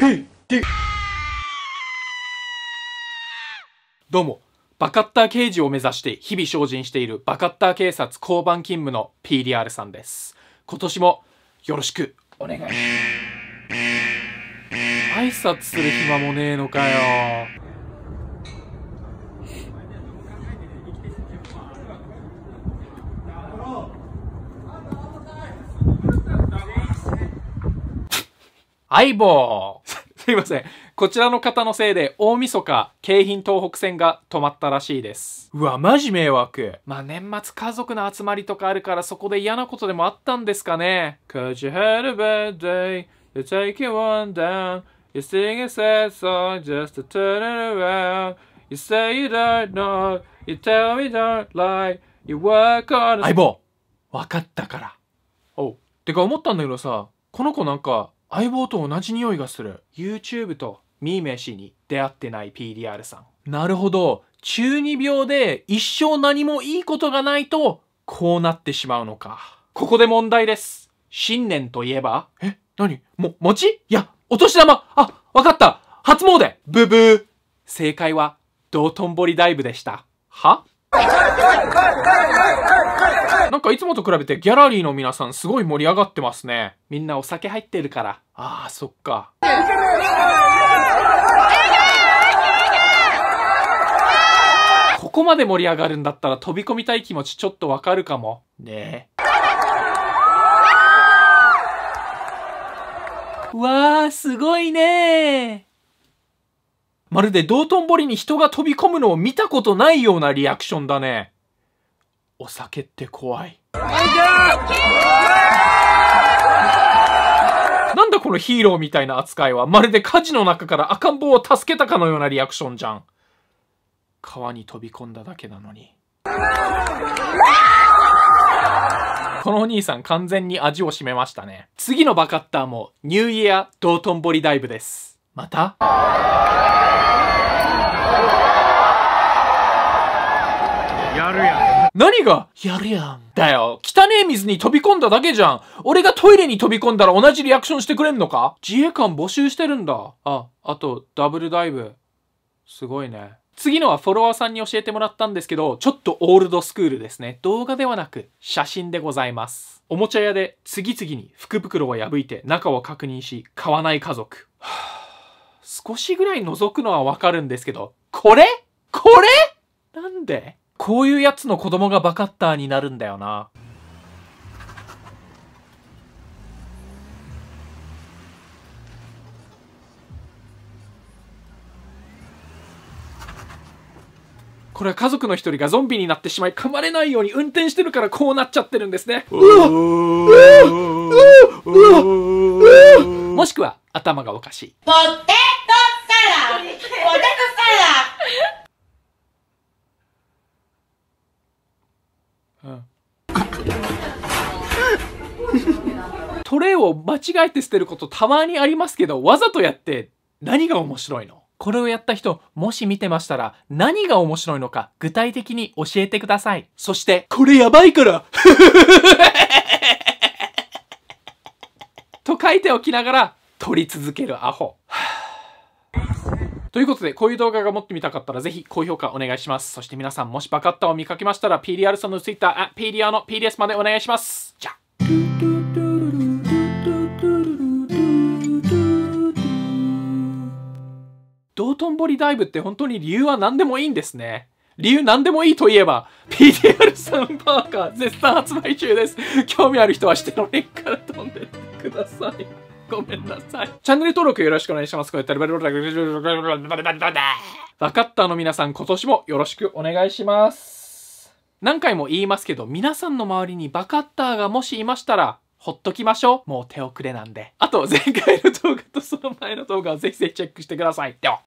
PT! どうも、バカッター刑事を目指して日々精進しているバカッター警察交番勤務の PDR さんです。今年もよろしくお願いします。挨拶する暇もねえのかよ。相棒すいません。こちらの方のせいで、大晦日、京浜東北線が止まったらしいです。うわ、マジ迷惑。まあ、年末家族の集まりとかあるから、そこで嫌なことでもあったんですかね。Cause you had a bad day, you take it one down, you sing a sad song just to turn it around, you say you don't know, you tell me don't lie, you work on a... 相棒分かったから。おう。てか思ったんだけどさ、この子なんか、相棒と同じ匂いがする YouTube とミーメシに出会ってない PDR さんなるほど中二病で一生何もいいことがないとこうなってしまうのかここで問題です新年といえばえ何も餅いやお年玉あわかった初詣ブブー正解は道頓堀ダイブでしたはなんかいつもと比べてギャラリーの皆さんすごい盛り上がってますね。みんなお酒入ってるから。ああ、そっか。ここまで盛り上がるんだったら飛び込みたい気持ちちょっとわかるかも。ねえ。わあ、すごいねまるで道頓堀に人が飛び込むのを見たことないようなリアクションだね。お酒って怖い。なんだこのヒーローみたいな扱いは、まるで火事の中から赤ん坊を助けたかのようなリアクションじゃん。川に飛び込んだだけなのに。このお兄さん完全に味を占めましたね。次のバカッターもニューイヤー道頓堀ダイブです。また何がやるやん。だよ。汚え水に飛び込んだだけじゃん。俺がトイレに飛び込んだら同じリアクションしてくれんのか自衛官募集してるんだ。あ、あと、ダブルダイブ。すごいね。次のはフォロワーさんに教えてもらったんですけど、ちょっとオールドスクールですね。動画ではなく、写真でございます。おもちゃ屋で次々に福袋を破いて中を確認し、買わない家族。少しぐらい覗くのはわかるんですけど、これこれなんでこういうやつの子供がバカッターになるんだよな。これは家族の一人がゾンビになってしまい噛まれないように運転してるからこうなっちゃってるんですねもしくは頭がおかしいポテトサラポテトサラうんトレイを間違えて捨てることたまにありますけど、わざとやって何が面白いのこれをやった人、もし見てましたら何が面白いのか具体的に教えてください。そして、これやばいから と書いておきながら撮り続けるアホ。ということで、こういう動画が持ってみたかったら、ぜひ高評価お願いします。そして皆さん、もしバカッタを見かけましたら、PDR さんの Twitter、あ、PDR の PDS までお願いします。じゃ道頓堀ダイブって本当に理由は何でもいいんですね。理由何でもいいといえば、PDR さんパーカー絶賛発売中です。興味ある人はしてのレッから飛んでってください。ごめんなさい。チャンネル登録よろしくお願いします。こうやったら、バカバタバのバさバ今バもバろバくバ願バしバす。何回も言いますけど、皆さんの周りにバカッターがもしいましたら、ほっときましょう。もう手遅れなんで。あと、前回の動画とその前の動画をぜひぜひチェックしてください。では。